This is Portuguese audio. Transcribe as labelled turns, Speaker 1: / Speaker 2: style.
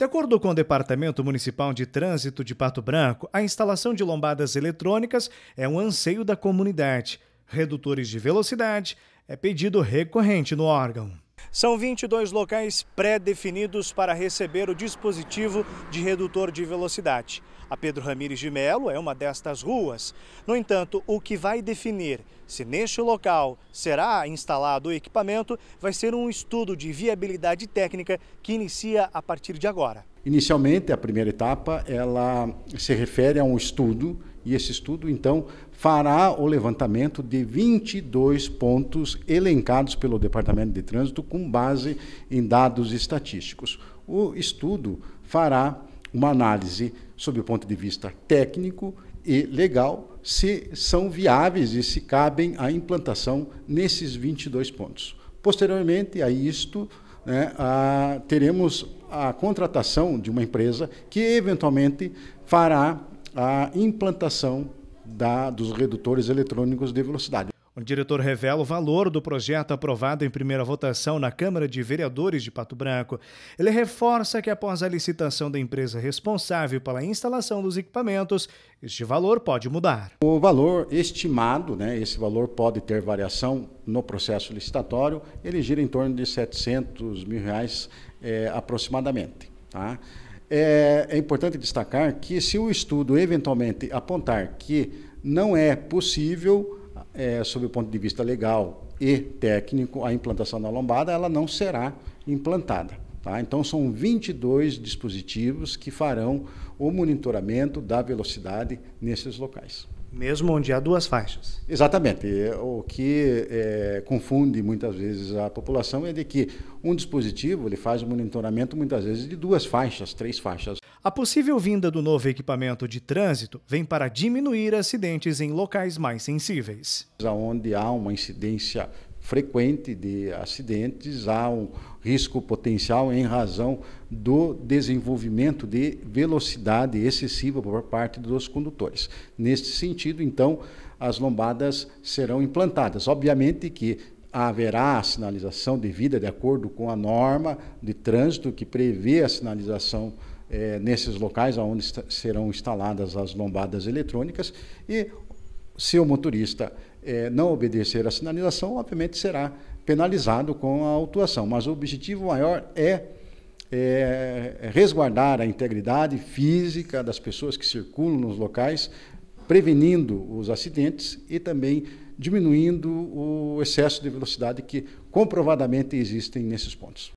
Speaker 1: De acordo com o Departamento Municipal de Trânsito de Pato Branco, a instalação de lombadas eletrônicas é um anseio da comunidade. Redutores de velocidade é pedido recorrente no órgão. São 22 locais pré-definidos para receber o dispositivo de redutor de velocidade. A Pedro Ramires de Melo é uma destas ruas. No entanto, o que vai definir se neste local será instalado o equipamento vai ser um estudo de viabilidade técnica que inicia a partir
Speaker 2: de agora. Inicialmente, a primeira etapa, ela se refere a um estudo e esse estudo, então, fará o levantamento de 22 pontos elencados pelo Departamento de Trânsito com base em dados estatísticos. O estudo fará uma análise sob o ponto de vista técnico e legal se são viáveis e se cabem a implantação nesses 22 pontos. Posteriormente a isto, né, a, teremos a contratação de uma empresa que eventualmente fará a implantação da, dos redutores eletrônicos de velocidade.
Speaker 1: O diretor revela o valor do projeto aprovado em primeira votação na Câmara de Vereadores de Pato Branco. Ele reforça que, após a licitação da empresa responsável pela instalação dos equipamentos, este valor
Speaker 2: pode mudar. O valor estimado, né, esse valor pode ter variação no processo licitatório, ele gira em torno de 700 mil reais é, aproximadamente. Tá? É, é importante destacar que se o estudo eventualmente apontar que não é possível, é, sob o ponto de vista legal e técnico, a implantação da lombada, ela não será implantada. Tá? Então, são 22 dispositivos que farão o monitoramento da velocidade nesses locais. Mesmo onde há duas faixas. Exatamente. O que é, confunde muitas vezes a população é de que um dispositivo ele faz o monitoramento muitas vezes de duas faixas, três faixas. A possível vinda do novo equipamento de trânsito vem para diminuir
Speaker 1: acidentes em locais mais sensíveis.
Speaker 2: Onde há uma incidência frequente de acidentes, há um risco potencial em razão do desenvolvimento de velocidade excessiva por parte dos condutores. Neste sentido, então, as lombadas serão implantadas. Obviamente que haverá a sinalização devida de acordo com a norma de trânsito que prevê a sinalização é, nesses locais onde serão instaladas as lombadas eletrônicas e se o motorista é, não obedecer à sinalização, obviamente será penalizado com a autuação. Mas o objetivo maior é, é resguardar a integridade física das pessoas que circulam nos locais, prevenindo os acidentes e também diminuindo o excesso de velocidade que comprovadamente existem nesses pontos.